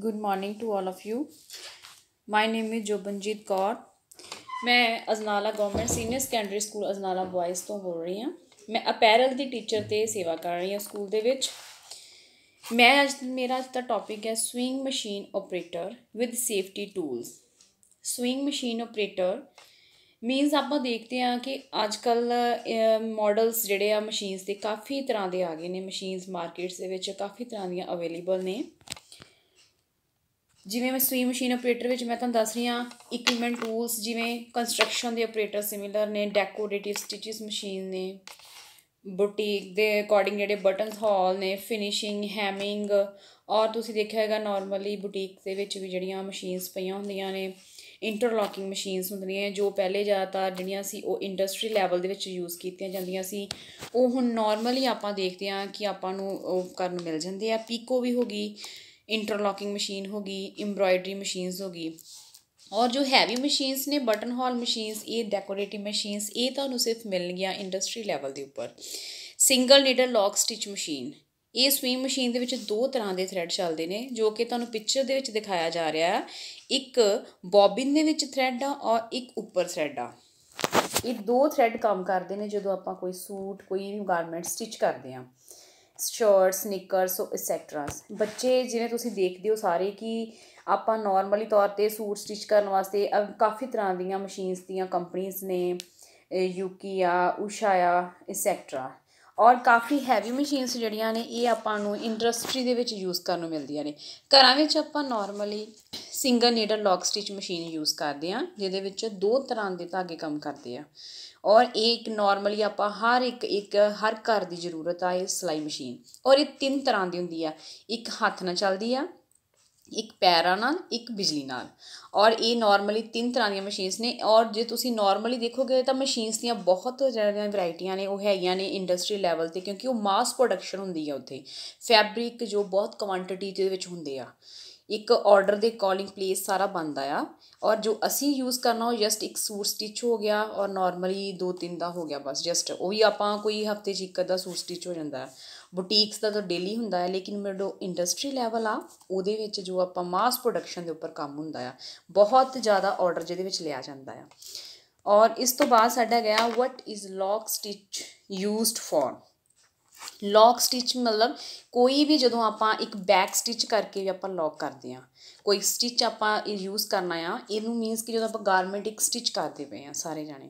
good morning to all of you my name is Jobanjeet Kaur ਮੈਂ Ajnala government senior secondary school Ajnala boys ਤੋਂ ਬੋਲ ਰਹੀ ਹਾਂ ਮੈਂ ਅਪੈਰਲ ਦੀ ਟੀਚਰ ਤੇ ਸੇਵਾ ਕਰ ਰਹੀ ਹਾਂ ਸਕੂਲ ਦੇ ਵਿੱਚ ਮੈਂ ਅੱਜ ਮੇਰਾ ਅੱਜ ਦਾ ਟੌਪਿਕ ਹੈ sewing machine operator with safety tools sewing machine operator means ਆਪਾਂ ਦੇਖਦੇ ਆ ਕਿ ਅੱਜ ਕੱਲ ਮਾਡਲਸ ਜਿਹੜੇ ਆ ਮਸ਼ੀਨਸ ਦੇ ਕਾਫੀ ਤਰ੍ਹਾਂ ਦੇ ਆ ਗਏ ਨੇ ਮਸ਼ੀਨਸ ਮਾਰਕੀਟਸ ਦੇ ਵਿੱਚ ਕਾਫੀ ਤਰ੍ਹਾਂ ਦੀਆਂ ਅਵੇਲੇਬਲ ਨੇ ਜਿਵੇਂ ਮੈਂ ਸਵੀ ਮਸ਼ੀਨ ਆਪਰੇਟਰ ਵਿੱਚ ਮੈਂ ਤੁਹਾਨੂੰ ਦੱਸ ਰਹੀ ਹਾਂ ਇਕਵਿਪਮੈਂਟ ਟੂਲਸ ਜਿਵੇਂ ਕੰਸਟਰਕਸ਼ਨ ਦੇ ਆਪਰੇਟਰ ਸਿਮਿਲਰ ਨੇ ਡੈਕੋਰੇਟਿਵ ਸਟਿਚਸ ਮਸ਼ੀਨ ਨੇ ਬੁਟੀਕ ਦੇ ਅਕੋਰਡਿੰਗ ਜਿਹੜੇ ਬਟਨਸ ਹਾਲ ਨੇ ਫਿਨਿਸ਼ਿੰਗ ਹੈਮਿੰਗ ਔਰ ਤੁਸੀਂ ਦੇਖਿਆ ਹੋਗਾ ਨਾਰਮਲੀ ਬੁਟੀਕ ਦੇ ਵਿੱਚ ਵੀ ਜਿਹੜੀਆਂ ਮਸ਼ੀਨਸ ਪਈਆਂ ਹੁੰਦੀਆਂ ਨੇ ਇੰਟਰਲੋਕਿੰਗ ਮਸ਼ੀਨਸ ਹੁੰਦੀਆਂ ਜੋ ਪਹਿਲੇ ਜ਼ਿਆਦਾਤਰ ਜਿਹੜੀਆਂ ਸੀ ਉਹ ਇੰਡਸਟਰੀ ਲੈਵਲ ਦੇ ਵਿੱਚ ਯੂਜ਼ ਕੀਤੀਆਂ ਜਾਂਦੀਆਂ ਸੀ ਉਹ ਹੁਣ ਨਾਰਮਲੀ ਆਪਾਂ ਦੇਖਦੇ ਹਾਂ ਕਿ ਆਪਾਂ ਨੂੰ ਉਹ ਕਰਨ ਮਿਲ ਜਾਂਦੇ ਆ ਪੀਕੋ ਵੀ ਹੋ ਗਈ ਹੋ ਗਈ होगी ਮਸ਼ੀਨਸ ਹੋ ਗਈ ਔਰ ਜੋ ਹੈਵੀ ਮਸ਼ੀਨਸ ਨੇ ਬਟਨ ਹਾਲ ਮਸ਼ੀਨਸ ਇਹ ਡੈਕੋਰੇਟਿਵ ਮਸ਼ੀਨਸ ਇਹ ਤੁਹਾਨੂੰ ਸਿਰਫ ਮਿਲਣਗੀਆਂ ਇੰਡਸਟਰੀ ਲੈਵਲ ਦੇ ਉੱਪਰ single needle lock stitch machine ਇਹ ਸਵੀਮ ਮਸ਼ੀਨ ਦੇ ਵਿੱਚ ਦੋ ਤਰ੍ਹਾਂ ਦੇ ਥਰੈਡ ਚੱਲਦੇ ਨੇ ਜੋ ਕਿ ਤੁਹਾਨੂੰ ਪਿਕਚਰ ਦੇ ਵਿੱਚ ਦਿਖਾਇਆ ਜਾ ਰਿਹਾ ਹੈ ਇੱਕ ਬੋਬਿਨ ਦੇ ਵਿੱਚ ਥਰੈਡ ਆ ਔਰ ਇੱਕ ਉੱਪਰ ਥਰੈਡ ਆ ਇਹ ਦੋ ਥਰੈਡ ਕੰਮ ਕਰਦੇ ਨੇ ਜਦੋਂ ਆਪਾਂ ਕੋਈ ਸੂਟ ਕੋਈ ਵੀ ਗਾਰਮੈਂਟ ਸਟਿਚ ਕਰਦੇ ਆ ਸ਼ਰਟਸ ਸੋ ਐਕਸੈਟਰਾ ਬੱਚੇ ਜਿਵੇਂ ਤੁਸੀਂ ਦੇਖਦੇ ਹੋ ਸਾਰੇ ਕਿ ਆਪਾਂ ਨਾਰਮਲੀ ਤੌਰ 'ਤੇ ਸੂਟ ਸਟਿਚ ਕਰਨ ਵਾਸਤੇ ਕਾਫੀ ਤਰ੍ਹਾਂ ਦੀਆਂ ਮਸ਼ੀਨਸ ਦੀਆਂ ਕੰਪਨੀਆਂਸ ਨੇ ਯੂਕੀ ਆ ਉਸ਼ਾ ਆ ਔਰ ਕਾਫੀ ਹੈਵੀ ਮਸ਼ੀਨਸ ਜਿਹੜੀਆਂ ਨੇ ਇਹ ਆਪਾਂ ਨੂੰ ਇੰਡਸਟਰੀ ਦੇ ਵਿੱਚ ਯੂਜ਼ ਕਰਨ ਨੂੰ ਮਿਲਦੀਆਂ ਨੇ ਘਰਾਂ ਵਿੱਚ ਆਪਾਂ normally single needle lock stitch machine use ਕਰਦੇ ਆ ਜਿਹਦੇ ਵਿੱਚ ਦੋ ਤਰ੍ਹਾਂ ਦੇ ਧਾਗੇ ਕੰਮ ਕਰਦੇ ਆ ਔਰ ਇੱਕ ਨਾਰਮਲੀ ਆਪਾਂ ਹਰ ਇੱਕ ਇੱਕ ਹਰ ਘਰ ਦੀ ਜ਼ਰੂਰਤ ਆ ਇਹ ਸਲਾਈ ਮਸ਼ੀਨ ਔਰ ਇਹ ਤਿੰਨ ਤਰ੍ਹਾਂ ਦੀ ਹੁੰਦੀ ਆ ਇੱਕ ਹੱਥ ਨਾਲ ਚੱਲਦੀ ਆ ਇੱਕ ਪੈਰਾਂ ਨਾਲ ਇੱਕ ਬਿਜਲੀ ਨਾਲ ਔਰ ਇਹ ਨਾਰਮਲੀ ਤਿੰਨ ਤਰ੍ਹਾਂ ਦੀਆਂ ਮਸ਼ੀਨਸ ਨੇ ਔਰ ਜੇ ਤੁਸੀਂ ਨਾਰਮਲੀ ਦੇਖੋਗੇ ਤਾਂ ਮਸ਼ੀਨਸ ਦੀਆਂ ਬਹੁਤ ਜ਼ਿਆਦਾ ਵੈਰਾਈਟੀਆਂ ਨੇ ਉਹ ਹੈਗੀਆਂ ਨੇ ਇੰਡਸਟਰੀ ਲੈਵਲ ਤੇ ਕਿਉਂਕਿ ਉਹ ਮਾਸ ਪ੍ਰੋਡਕਸ਼ਨ ਹੁੰਦੀ ਆ ਉੱਥੇ ਫੈਬਰਿਕ ਜੋ ਬਹੁਤ ਕੁਆਂਟੀਟੀ ਦੇ ਵਿੱਚ ਹੁੰਦੇ ਆ ਇੱਕ ਆਰਡਰ ਦੇ ਕਾਲਿੰਗ ਪਲੇਸ ਸਾਰਾ ਬਣਦਾ ਆ ਔਰ ਜੋ ਅਸੀਂ ਯੂਜ਼ ਕਰਨਾ ਉਹ ਜਸਟ ਇੱਕ ਸੂਟ ਸਟਿਚ ਹੋ ਗਿਆ ਔਰ ਨਾਰਮਲੀ ਦੋ ਤਿੰਨ ਦਾ ਹੋ ਗਿਆ ਬਸ ਜਸਟ ਉਹ ਵੀ ਆਪਾਂ ਕੋਈ ਹਫਤੇ 'ਚ ਇੱਕ ਅੱਧਾ ਸੂਟ ਸਟਿਚ ਹੋ ਜਾਂਦਾ ਹੈ ਬੁਟੀਕਸ ਦਾ ਤਾਂ ਡੇਲੀ ਹੁੰਦਾ ਹੈ ਲੇਕਿਨ ਮੇਰਾ ਇੰਡਸਟਰੀ ਲੈਵਲ ਆ ਉਹਦੇ ਵਿੱਚ ਜੋ ਆਪਾਂ ਮਾਸ ਪ੍ਰੋਡਕਸ਼ਨ ਦੇ ਉੱਪਰ ਕੰਮ ਹੁੰਦਾ ਆ ਬਹੁਤ ਜ਼ਿਆਦਾ ਆਰਡਰ ਜਿਹਦੇ ਵਿੱਚ ਲਿਆ ਜਾਂਦਾ ਆ ਔਰ ਇਸ ਤੋਂ ਬਾਅਦ ਸਾਡਾ ਗਿਆ what is lock stitch used for lock stitch ਮਤਲਬ ਕੋਈ ਵੀ ਜਦੋਂ ਆਪਾਂ ਇੱਕ ਬੈਕ ਸਟਿਚ ਕਰਕੇ ਆਪਾਂ ਲੌਕ ਕਰਦੇ ਆ ਕੋਈ ਸਟਿਚ ਆਪਾਂ ਯੂਜ਼ ਕਰਨਾ ਆ ਇਹਨੂੰ ਮੀਨਸ ਕਿ ਜਦੋਂ ਆਪਾਂ ਗਾਰਮੈਂਟ ਇੱਕ ਸਟਿਚ ਕਰਦੇ ਪਏ ਆ ਸਾਰੇ ਜਾਣੇ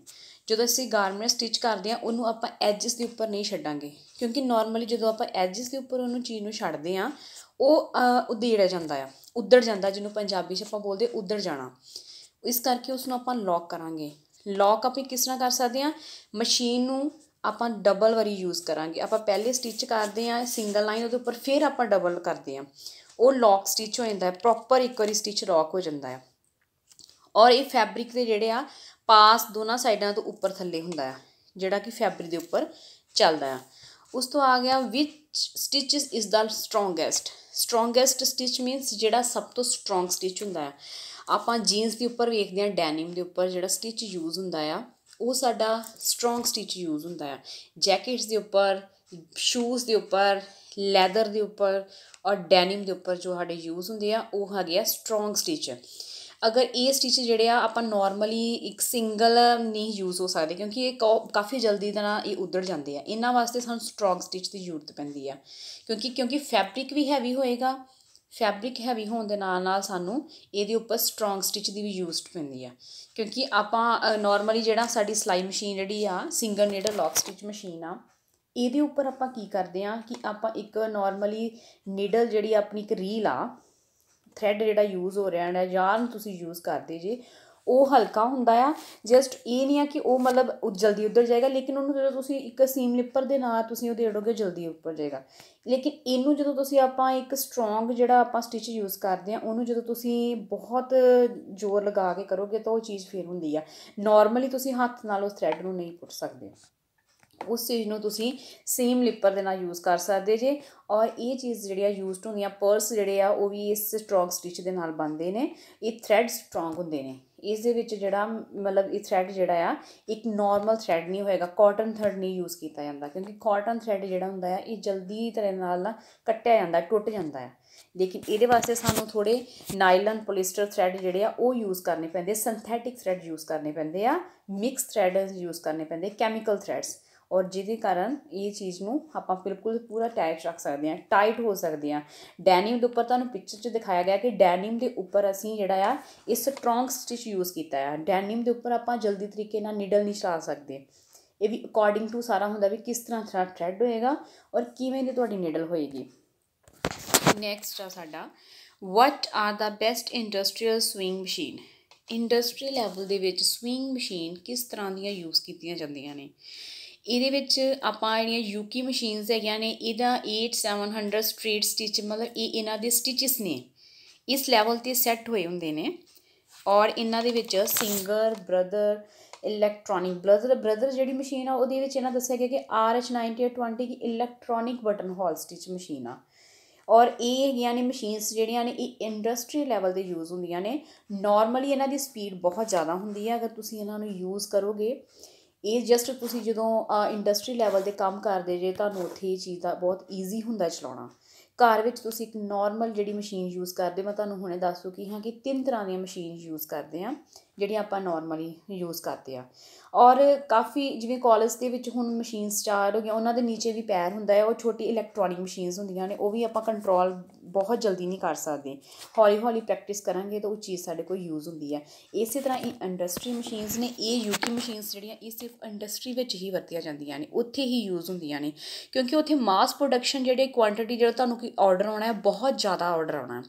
ਜਦੋਂ ਅਸੀਂ ਗਾਰਮੈਂਟ ਸਟਿਚ ਕਰਦੇ ਆ ਉਹਨੂੰ ਆਪਾਂ ਐਜਸ ਦੇ ਉੱਪਰ ਨਹੀਂ ਛੱਡਾਂਗੇ ਕਿਉਂਕਿ ਨਾਰਮਲੀ ਜਦੋਂ ਆਪਾਂ ਐਜਸ ਦੇ ਉੱਪਰ ਉਹਨੂੰ ਚੀਜ਼ ਨੂੰ ਛੱਡਦੇ ਆ ਉਹ ਉਦੇੜ ਜਾਂਦਾ ਆ ਉੱਧੜ ਜਾਂਦਾ ਜਿਹਨੂੰ ਪੰਜਾਬੀ 'ਚ ਆਪਾਂ ਬੋਲਦੇ ਉਧੜ ਜਾਣਾ ਇਸ ਕਰਕੇ ਉਸ ਨੂੰ ਆਪਾਂ ਲੌਕ ਕਰਾਂਗੇ ਲੌਕ ਆਪਾਂ ਕਿਸ ਤਰ੍ਹਾਂ ਕਰ ਸਕਦੇ ਆ ਮਸ਼ੀਨ ਨੂੰ ਆਪਾਂ ਡਬਲ ਵਾਰੀ ਯੂਜ਼ ਕਰਾਂਗੇ ਆਪਾਂ ਪਹਿਲੇ ਸਟਿਚ ਕਰਦੇ ਆ ਸਿੰਗਲ ਲਾਈਨ ਉਹਦੇ ਉੱਪਰ ਫਿਰ ਆਪਾਂ ਡਬਲ ਕਰਦੇ ਆ ਉਹ ਲੌਕ ਸਟਿਚ ਹੋ ਜਾਂਦਾ ਹੈ ਪ੍ਰੋਪਰ ਇੱਕ ਵਾਰੀ ਸਟਿਚ ਲੌਕ ਹੋ ਜਾਂਦਾ ਹੈ ਔਰ ਇਹ ਫੈਬਰਿਕ ਦੇ ਜਿਹੜੇ ਆ ਪਾਸ ਦੋਨਾਂ ਸਾਈਡਾਂ ਤੋਂ ਉੱਪਰ ਥੱਲੇ ਹੁੰਦਾ ਆ ਜਿਹੜਾ ਕਿ ਫੈਬਰਿਕ ਦੇ ਉੱਪਰ ਚੱਲਦਾ ਆ ਉਸ ਤੋਂ ਆ ਗਿਆ ਵਿਚ ਸਟਿਚ ਇਸ ਦਾ ਸਟਰੋਂਗੈਸਟ ਸਟਰੋਂਗੈਸਟ ਸਟਿਚ ਮੀਨਸ ਜਿਹੜਾ ਸਭ ਤੋਂ ਸਟਰੋਂਗ ਸਟਿਚ ਹੁੰਦਾ ਆ ਆਪਾਂ ਜੀਨਸ ਦੇ ਉੱਪਰ ਵੇਖਦੇ ਆ ਡੈਨਿਮ ਦੇ ਉੱਪਰ ਜਿਹੜਾ ਸਟਿਚ ਯੂਜ਼ ਹੁੰਦਾ ਆ ਉਹ ਸਾਡਾ ਸਟਰੋਂਗ ਸਟਿਚ ਯੂਜ਼ ਹੁੰਦਾ ਹੈ ਜੈਕਟਸ ਦੇ ਉੱਪਰ ਸ਼ੂਜ਼ ਦੇ ਉੱਪਰ ਲੈਦਰ ਦੇ ਉੱਪਰ ਔਰ ਡੈਨਿਮ ਦੇ ਉੱਪਰ ਜੋ ਸਾਡੇ ਯੂਜ਼ ਹੁੰਦੇ ਆ ਉਹ ਹੈਗੇ ਆ ਸਟਰੋਂਗ ਸਟਿਚ ਅਗਰ ਇਹ ਸਟਿਚ ਜਿਹੜੇ ਆ ਆਪਾਂ ਨਾਰਮਲੀ ਇੱਕ ਸਿੰਗਲ ਨਹੀਂ ਯੂਜ਼ ਹੋ ਸਕਦੇ ਕਿਉਂਕਿ ਇਹ ਕਾਫੀ ਜਲਦੀ ਨਾ ਇਹ ਉਧੜ ਜਾਂਦੇ ਆ ਇਹਨਾਂ ਵਾਸਤੇ ਸਾਨੂੰ ਸਟਰੋਂਗ ਸਟਿਚ ਦੀ ਜ਼ਰੂਰਤ ਪੈਂਦੀ ਆ ਕਿਉਂਕਿ ਕਿਉਂਕਿ ਫੈਬਰਿਕ ਵੀ ਹੈਵੀ ਹੋਏਗਾ ਫੈਬਰਿਕ ਹੈਵੀ ਹੋਣ ਦੇ ਨਾਲ ਨਾਲ ਸਾਨੂੰ ਇਹਦੇ ਉੱਪਰ ਸਟਰੋਂਗ ਸਟਿਚ ਦੀ ਵੀ ਯੂਜ਼ਡ ਪੈਂਦੀ ਆ ਕਿਉਂਕਿ ਆਪਾਂ ਨਾਰਮਲੀ ਜਿਹੜਾ ਸਾਡੀ ਸਲਾਈ ਮਸ਼ੀਨ ਜਿਹੜੀ ਆ single needle lock stitch machine ਆ ਇਹਦੇ ਉੱਪਰ ਆਪਾਂ ਕੀ ਕਰਦੇ ਆ ਕਿ ਆਪਾਂ ਇੱਕ ਨਾਰਮਲੀ ਨੀਡਲ ਜਿਹੜੀ ਆਪਣੀ ਇੱਕ ਰੀਲ ਆ ਥ੍ਰੈਡ ਜਿਹੜਾ ਯੂਜ਼ ਹੋ ਰਿਹਾ ਹੈ ਯਾਰਨ ਤੁਸੀਂ ਯੂਜ਼ ਕਰਦੇ ਜੇ ਉਹ ਹਲਕਾ ਹੁੰਦਾ ਆ ਜਸਟ ਇਹ ਨਹੀਂ ਆ ਕਿ ਉਹ ਮਤਲਬ ਜਲਦੀ ਉੱਧਰ ਜਾਏਗਾ ਲੇਕਿਨ ਉਹਨੂੰ ਜਦੋਂ ਤੁਸੀਂ ਇੱਕ ਸੀਮ ਲਿਪਰ ਦੇ ਨਾਲ ਤੁਸੀਂ ਉਹ ਦੇੜੋਗੇ ਜਲਦੀ ਉੱਪਰ ਜਾਏਗਾ ਲੇਕਿਨ ਇਹਨੂੰ ਜਦੋਂ ਤੁਸੀਂ ਆਪਾਂ ਇੱਕ ਸਟਰੋਂਗ ਜਿਹੜਾ ਆਪਾਂ ਸਟਿਚ ਯੂਜ਼ ਕਰਦੇ ਆ ਉਹਨੂੰ ਜਦੋਂ ਤੁਸੀਂ ਬਹੁਤ ਜ਼ੋਰ ਲਗਾ ਕੇ ਕਰੋਗੇ ਤਾਂ ਉਹ ਚੀਜ਼ ਫੇਰ ਹੁੰਦੀ ਆ ਨਾਰਮਲੀ ਤੁਸੀਂ ਹੱਥ ਨਾਲ ਉਸ ਥ੍ਰੈਡ ਨੂੰ ਨਹੀਂ ਪੁੱਟ ਸਕਦੇ ਉਸ ਚੀਜ਼ ਨੂੰ ਤੁਸੀਂ ਸੀਮ ਲਿਪਰ ਦੇ ਨਾਲ ਯੂਜ਼ ਕਰ ਸਕਦੇ ਜੇ ਔਰ ਇਹ ਚੀਜ਼ ਜਿਹੜੀ ਆ ਯੂਜ਼ਡ ਹੁੰਦੀ ਆ ਪਰਸ ਜਿਹੜੇ ਆ ਉਹ ਵੀ ਇਸ ਸਟਰੋਂਗ ਸਟਿਚ ਦੇ ਨਾਲ ਬਣਦੇ ਨੇ ਇਹ ਥ੍ਰੈਡ ਸਟਰੋਂਗ ਹੁੰਦੇ ਨੇ ਇਸ ਦੇ ਵਿੱਚ ਜਿਹੜਾ ਮਤਲਬ ਇਹ ਥਰੈਡ ਜਿਹੜਾ ਆ ਇੱਕ ਨਾਰਮਲ ਥਰੈਡ ਨਹੀਂ ਹੋਏਗਾ ਕਾਟਨ ਥਰੈਡ ਨਹੀਂ ਯੂਜ਼ ਕੀਤਾ ਜਾਂਦਾ ਕਿਉਂਕਿ ਕਾਟਨ ਥਰੈਡ ਜਿਹੜਾ ਹੁੰਦਾ ਆ ਇਹ ਜਲਦੀ ਤਰ੍ਹਾਂ ਨਾਲ ਨਾ ਕੱਟਿਆ ਜਾਂਦਾ ਟੁੱਟ ਜਾਂਦਾ ਆ ਲੇਕਿਨ ਇਹਦੇ ਵਾਸਤੇ ਸਾਨੂੰ ਥੋੜੇ ਨਾਈਲਨ ਪੋਲੀਸਟਰ ਥਰੈਡ ਜਿਹੜੇ ਆ ਉਹ ਯੂਜ਼ ਕਰਨੇ ਪੈਂਦੇ ਸਿੰਥੈਟਿਕ ਥਰੈਡ ਯੂਜ਼ ਕਰਨੇ ਪੈਂਦੇ ਆ ਮਿਕਸ ਥਰੈਡਸ ਯੂਜ਼ ਕਰਨੇ ਪੈਂਦੇ ਕੈਮੀਕਲ ਥਰੈਡਸ ਔਰ ਜਿਹਦੇ ਕਾਰਨ ਇਹ ਚੀਜ਼ ਨੂੰ ਆਪਾਂ ਬਿਲਕੁਲ ਪੂਰਾ ਟਾਈਟ ਰੱਖ ਸਕਦੇ ਹਾਂ ਟਾਈਟ ਹੋ ਸਕਦੇ ਹਾਂ ਡੈਨੀਮ ਦੇ ਉੱਪਰ ਤੁਹਾਨੂੰ ਪਿਕਚਰ 'ਚ ਦਿਖਾਇਆ ਗਿਆ ਕਿ ਡੈਨੀਮ ਦੇ ਉੱਪਰ ਅਸੀਂ ਜਿਹੜਾ ਆ ਇਸ ਸਟਰੋਂਗ ਸਟਿਚ ਯੂਜ਼ ਕੀਤਾ ਆ ਡੈਨੀਮ ਦੇ ਉੱਪਰ ਆਪਾਂ ਜਲਦੀ ਤਰੀਕੇ ਨਾਲ ਨੀਡਲ ਨਹੀਂ ਚਲਾ ਸਕਦੇ ਇਹ ਵੀ ਅਕੋਰਡਿੰਗ ਟੂ ਸਾਰਾ ਹੁੰਦਾ ਵੀ ਕਿਸ ਤਰ੍ਹਾਂ ਤਰ੍ਹਾਂ ਥਰੈਡ ਹੋਏਗਾ ਔਰ ਕਿਵੇਂ ਦੀ ਤੁਹਾਡੀ ਨੀਡਲ ਹੋਏਗੀ ਨੈਕਸਟ ਆ ਸਾਡਾ what are the best industrial sewing machine industry level ਦੇ ਵਿੱਚ ਸਵਿੰਗ ਮਸ਼ੀਨ ਕਿਸ ਤਰ੍ਹਾਂ ਦੀਆਂ ਯੂਜ਼ ਕੀਤੀਆਂ ਜਾਂਦੀਆਂ ਨੇ ਇਹਦੇ ਵਿੱਚ ਆਪਾਂ ਜਿਹੜੀਆਂ ਯੂਕੀ ਮਸ਼ੀਨਸ ਹੈਗੀਆਂ ਨੇ ਇਹਦਾ 8700 ਸਟ੍ਰੇਟ ਸਟਿਚ ਮਤਲਬ ਇਹ ਇਹਨਾਂ ਦੇ ਸਟਿਚਸ ਨੇ ਇਸ ਲੈਵਲ ਤੇ ਸੈੱਟ ਹੋਏ ਹੁੰਦੇ ਨੇ ਔਰ ਇਹਨਾਂ ਦੇ ਵਿੱਚ Singer Brother electronic Brother Brother ਜਿਹੜੀ ਮਸ਼ੀਨ ਆ ਉਹਦੇ ਵਿੱਚ ਇਹਨਾਂ ਦੱਸਿਆ ਗਿਆ ਕਿ 9820 ਕੀ electronic button hole stitch machine ਆ ਔਰ ਇਹ ਹੈਗੀਆਂ ਨੇ ਮਸ਼ੀਨਸ ਜਿਹੜੀਆਂ ਨੇ ਇਹ ਇੰਡਸਟਰੀ ਲੈਵਲ ਤੇ ਯੂਜ਼ ਹੁੰਦੀਆਂ ਨੇ ਨਾਰਮਲੀ ਇਹਨਾਂ ਦੀ ਸਪੀਡ ਬਹੁਤ ਜ਼ਿਆਦਾ ਹੁੰਦੀ ਹੈ ਅਗਰ ਤੁਸੀਂ ਇਹਨਾਂ ਨੂੰ ਯੂਜ਼ ਕਰੋਗੇ ਇਹ ਜਸਟ ਤੁਸੀਂ ਜਦੋਂ ਇੰਡਸਟਰੀ ਲੈਵਲ ਦੇ ਕੰਮ ਕਰਦੇ ਜੇ ਤੁਹਾਨੂੰ ਉੱਥੇ ਇਹ ਚੀਜ਼ ਦਾ ਬਹੁਤ ਈਜ਼ੀ ਹੁੰਦਾ ਚਲਾਉਣਾ ਘਰ ਵਿੱਚ ਤੁਸੀਂ ਇੱਕ ਨਾਰਮਲ ਜਿਹੜੀ ਮਸ਼ੀਨ ਯੂਜ਼ ਕਰਦੇ ਮੈਂ ਤੁਹਾਨੂੰ ਹੁਣੇ ਦੱਸ ਚੁੱਕੀ ਹਾਂ ਕਿ ਤਿੰਨ ਤਰ੍ਹਾਂ ਦੀਆਂ ਮਸ਼ੀਨ ਯੂਜ਼ ਕਰਦੇ ਆ ਜਿਹੜੀਆਂ ਆਪਾਂ ਨਾਰਮਲੀ ਯੂਜ਼ ਕਰਦੇ ਆ ਔਰ ਕਾਫੀ ਜਿਵੇਂ ਕਾਲਜ ਦੇ ਵਿੱਚ ਹੁਣ ਮਸ਼ੀਨ ਸਟਾਰਟ ਹੋ ਗਈਆਂ ਉਹਨਾਂ ਦੇ ਨੀਚੇ ਵੀ ਪੈਰ ਹੁੰਦਾ ਹੈ ਉਹ ਛੋਟੀ ਇਲੈਕਟ੍ਰੋਨਿਕ ਮਸ਼ੀਨਸ ਹੁੰਦੀਆਂ ਨੇ ਉਹ ਵੀ ਆਪਾਂ ਕੰਟਰੋਲ ਬਹੁਤ ਜਲਦੀ ਨਹੀਂ ਕਰ ਸਕਦੇ ਹੌਲੀ ਹੌਲੀ ਪ੍ਰੈਕਟਿਸ ਕਰਾਂਗੇ ਤਾਂ ਉਹ ਚੀਜ਼ ਸਾਡੇ ਕੋਲ ਯੂਜ਼ ਹੁੰਦੀ ਹੈ ਇਸੇ ਤਰ੍ਹਾਂ ਇਹ ਇੰਡਸਟਰੀ ਮਸ਼ੀਨਸ ਨੇ ਇਹ ਯੂਕੀ ਮਸ਼ੀਨਸ ਜਿਹੜੀਆਂ ਇਹ ਸਿਰਫ ਇੰਡਸਟਰੀ ਵਿੱਚ ਹੀ ਵਰਤੀਆਂ ਜਾਂਦੀਆਂ ਨੇ ਉੱਥੇ ਹੀ ਯੂਜ਼ ਹੁੰਦੀਆਂ ਨੇ ਕਿਉਂਕਿ ਉੱਥੇ ਮਾਸ ਪ੍ਰੋਡਕਸ਼ਨ ਜਿਹੜੇ ਕੁਆਂਟੀਟੀ ਜਿਹੜਾ ਤੁਹਾਨੂੰ ਕੋਈ ਆਰਡਰ ਆਉਣਾ ਹੈ ਬਹੁਤ ਜ਼ਿਆਦਾ ਆਰਡਰ ਆਉਣਾ ਹੈ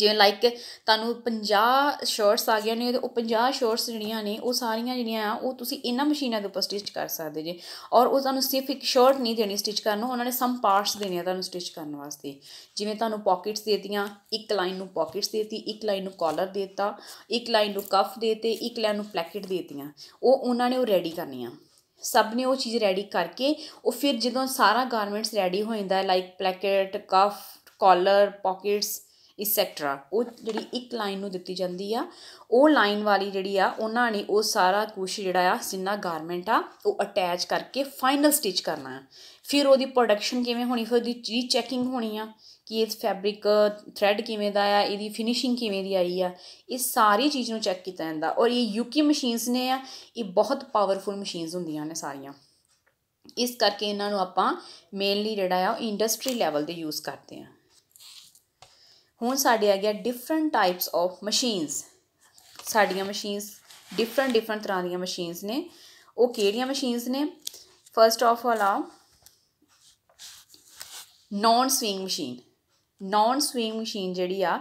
ਜਿਵੇਂ ਲਾਈਕ ਤੁਹਾਨੂੰ 50 ਸ਼ਰਟਸ ਆ ਗਈਆਂ ਨੇ ਉਹ 50 ਸ਼ਰਟਸ ਜਿਹੜੀਆਂ ਨੇ ਉਹ ਸਾਰੀਆਂ ਜਿਹੜੀਆਂ ਆ ਉਹ ਤੁਸੀਂ ਇਹਨਾਂ ਮਸ਼ੀਨਾਂ ਦੇ ਉੱਪਰ ਸਟਿਚ ਕਰ ਸਕਦੇ ਜੇ ਔਰ ਉਹ ਤੁਹਾਨੂੰ ਸਿਰਫ ਇੱਕ ਸ਼ਰਟ ਨਹੀਂ ਦੇਣੀ ਸਟਿਚ ਕਰਨ ਨੂੰ ਉਹਨਾਂ ਨੇ ਸਮ ਪਾਰਟਸ ਦੇਣੇ ਆ ਤੁਹਾਨੂੰ ਸਟਿਚ ਕਰਨ ਵਾਸਤੇ ਜਿਵੇਂ ਤੁਹਾਨੂੰ ਪਾਕਟਸ ਦੇਤੀਆਂ ਇੱਕ ਲਾਈਨ ਨੂੰ ਪਾਕਟਸ ਦੇਤੀ ਇੱਕ ਲਾਈਨ ਨੂੰ ਕਾਲਰ ਦੇਤਾ ਇੱਕ ਲਾਈਨ ਨੂੰ ਕਫ ਦੇਤੇ ਇੱਕ ਲਾਈਨ ਨੂੰ ਪਲੈਕਟ ਦੇਤੀਆਂ ਉਹ ਉਹਨਾਂ ਨੇ ਉਹ ਰੈਡੀ ਕਰਨੀਆਂ ਸਭ ਨੇ ਉਹ ਚੀਜ਼ ਰੈਡੀ ਕਰਕੇ ਉਹ ਫਿਰ ਜਦੋਂ ਸਾਰਾ ਗਾਰਮੈਂਟਸ ਰੈਡੀ ਹੋ ਜਾਂਦਾ like placket cuff collar pockets etcetera ਉਹ ਜਿਹੜੀ ਇੱਕ ਲਾਈਨ ਨੂੰ ਦਿੱਤੀ ਜਾਂਦੀ ਆ ਉਹ ਲਾਈਨ ਵਾਲੀ ਜਿਹੜੀ ਆ ਉਹਨਾਂ ਨੇ ਉਹ ਸਾਰਾ ਕੁਝ ਜਿਹੜਾ ਆ ਜਿੰਨਾ ਗਾਰਮੈਂਟ ਆ ਉਹ ਅਟੈਚ ਕਰਕੇ ਫਾਈਨਲ ਸਟਿਚ ਕਰਨਾ ਹੈ ਫਿਰ ਉਹਦੀ ਪ੍ਰੋਡਕਸ਼ਨ ਕਿਵੇਂ ਹੋਣੀ ਫਿਰ ਉਹਦੀ ਰੀ ਚੈਕਿੰਗ ਹੋਣੀ ਆ ਕਿ ਇਸ ਫੈਬਰਿਕ ਥਰੈਡ ਕਿਵੇਂ ਦਾ ਆ ਇਹਦੀ ਫਿਨਿਸ਼ਿੰਗ ਕਿਵੇਂ ਦੀ ਆਈ ਆ ਇਹ ਸਾਰੀ ਚੀਜ਼ ਨੂੰ ਚੈੱਕ ਕੀਤਾ ਜਾਂਦਾ ਔਰ ਇਹ ਯੂਕੀ ਮਸ਼ੀਨਸ ਨੇ ਆ ਇਹ ਬਹੁਤ ਪਾਵਰਫੁਲ ਮਸ਼ੀਨਸ ਹੁੰਦੀਆਂ ਨੇ ਸਾਰੀਆਂ ਇਸ ਕਰਕੇ ਇਹਨਾਂ ਨੂੰ ਆਪਾਂ ਮੇਨਲੀ ਜਿਹੜਾ ਆ ਉਹ ਇੰਡਸਟਰੀ ਲੈਵਲ ਤੇ ਯੂਜ਼ ਕਰਦੇ ਆ ਹੁਣ ਸਾਡੇ ਆ ਗਿਆ ਡਿਫਰੈਂਟ ਟਾਈਪਸ ਆਫ ਮਸ਼ੀਨਸ ਸਾਡੀਆਂ ਮਸ਼ੀਨਸ ਡਿਫਰੈਂਟ ਡਿਫਰੈਂਟ ਤਰ੍ਹਾਂ ਦੀਆਂ ਮਸ਼ੀਨਸ ਨੇ ਉਹ ਕਿਹੜੀਆਂ ਮਸ਼ੀਨਸ ਨੇ ਫਰਸਟ ਆਫ ਆਲ ਆ non sewing machine non sewing machine ਜਿਹੜੀ ਆ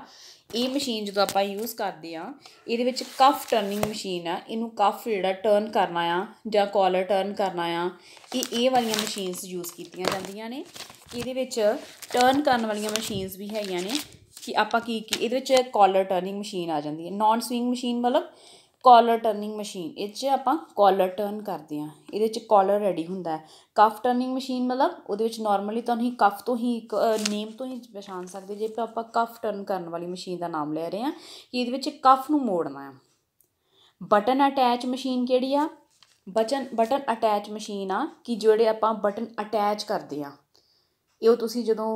ਇਹ ਮਸ਼ੀਨ ਜਦੋਂ ਆਪਾਂ ਯੂਜ਼ ਕਰਦੇ ਆ ਇਹਦੇ ਵਿੱਚ ਕਫ ਟਰਨਿੰਗ ਮਸ਼ੀਨ ਆ ਇਹਨੂੰ ਕਫ ਜਿਹੜਾ ਟਰਨ ਕਰਨਾ ਆ ਜਾਂ ਕਾਲਰ ਟਰਨ ਕਰਨਾ ਆ ਇਹ ਇਹ ਵਾਲੀਆਂ ਮਸ਼ੀਨਸ ਯੂਜ਼ ਕੀਤੀਆਂ ਜਾਂਦੀਆਂ ਨੇ ਇਹਦੇ ਵਿੱਚ ਟਰਨ ਕਰਨ ਵਾਲੀਆਂ ਮਸ਼ੀਨਸ ਵੀ ਹੈਗੀਆਂ ਨੇ ਕਿ ਆਪਾਂ ਕੀ ਕੀ ਇਹਦੇ ਵਿੱਚ ਕਾਲਰ ਟਰਨਿੰਗ ਮਸ਼ੀਨ ਆ ਜਾਂਦੀ ਹੈ ਨਾਨ ਸਵਿੰਗ ਮਸ਼ੀਨ ਮਤਲਬ ਕਾਲਰ ਟਰਨਿੰਗ ਮਸ਼ੀਨ ਇਹ 'ਚ ਆਪਾਂ ਕਾਲਰ ਟਰਨ ਕਰਦੇ ਆ ਇਹਦੇ 'ਚ ਕਾਲਰ ਰੈਡੀ ਹੁੰਦਾ ਹੈ ਕਫ ਟਰਨਿੰਗ ਮਸ਼ੀਨ ਮਤਲਬ ਉਹਦੇ ਵਿੱਚ ਨਾਰਮਲੀ ਤਾਂ ਨਹੀਂ ਕਫ ਤੋਂ ਹੀ ਇੱਕ ਨੇਮ ਤੋਂ ਹੀ ਪਛਾਣ ਸਕਦੇ ਜੇ ਆਪਾਂ ਕਫ ਟਰਨ ਕਰਨ ਵਾਲੀ ਮਸ਼ੀਨ ਦਾ ਨਾਮ ਲੈ ਰਹੇ ਆ ਕਿ ਇਹਦੇ ਵਿੱਚ ਕਫ ਨੂੰ ਮੋੜਨਾ ਹੈ ਬਟਨ ਅਟੈਚ ਮਸ਼ੀਨ ਕਿਹੜੀ ਆ ਬਟਨ ਬਟਨ ਅਟੈਚ ਮਸ਼ੀਨ ਆ ਕਿ ਜਿਹੜੇ ਆਪਾਂ ਬਟਨ ਅਟੈਚ ਕਰਦੇ ਆ ਇਹ ਉਹ ਤੁਸੀਂ ਜਦੋਂ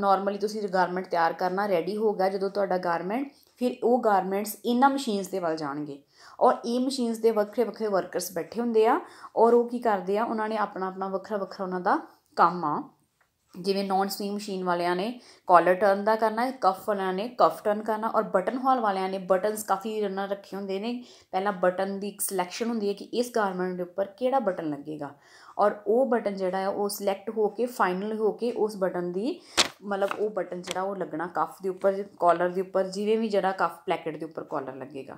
ਨਾਰਮਲੀ ਤੁਸੀਂ ਗਾਰਮੈਂਟ ਤਿਆਰ ਕਰਨਾ ਰੈਡੀ ਹੋਗਾ ਜਦੋਂ ਤੁਹਾਡਾ ਗਾਰਮੈਂਟ ਫਿਰ ਉਹ ਗਾਰਮੈਂਟਸ ਇਨਾਂ ਮਸ਼ੀਨਸ ਦੇ ਵੱਲ ਜਾਣਗੇ ਔਰ ਇਹ ਮਸ਼ੀਨਸ ਦੇ ਵੱਖਰੇ ਵੱਖਰੇ ਵਰਕਰਸ ਬੈਠੇ ਹੁੰਦੇ ਆ ਔਰ ਉਹ ਕੀ ਕਰਦੇ ਆ ਉਹਨਾਂ ਨੇ ਆਪਣਾ ਆਪਣਾ ਵੱਖਰਾ ਵੱਖਰਾ ਉਹਨਾਂ ਦਾ ਕੰਮ ਆ ਜਿਵੇਂ ਨੌਨ ਸਵਿੰਗ ਮਸ਼ੀਨ ਵਾਲਿਆਂ ਨੇ ਕਾਲਰ ਟਰਨ ਦਾ ਕਰਨਾ ਹੈ ਕਫ ਵਾਲਿਆਂ ਨੇ ਕਫ ਟਰਨ ਕਰਨਾ ਔਰ ਬਟਨ ਹਾਲ ਵਾਲਿਆਂ ਨੇ ਬਟਨਸ ਕਾਫੀ ਰੰਨਾ ਰੱਖੇ ਹੁੰਦੇ ਨੇ ਪਹਿਲਾਂ ਬਟਨ ਦੀ ਇੱਕ ਸਿਲੈਕਸ਼ਨ ਹੁੰਦੀ ਹੈ ਕਿ ਇਸ ਗਾਰਮੈਂਟ ਦੇ ਉੱਪਰ ਕਿਹੜਾ ਬਟਨ ਲੱਗੇਗਾ ਔਰ ਉਹ ਬਟਨ ਜਿਹੜਾ ਹੈ ਉਹ ਸਿਲੈਕਟ ਹੋ ਕੇ ਫਾਈਨਲ ਹੋ ਕੇ ਉਸ ਬਟਨ ਦੀ ਮਤਲਬ ਉਹ ਬਟਨ ਜਿਹੜਾ ਉਹ ਲੱਗਣਾ ਕਫ ਦੇ ਉੱਪਰ ਕਾਲਰ ਦੇ ਉੱਪਰ ਜਿਵੇਂ ਵੀ ਜਿਹੜਾ ਕਫ ਪਲੈਕਟ ਦੇ ਉੱਪਰ ਕਾਲਰ ਲੱਗੇਗਾ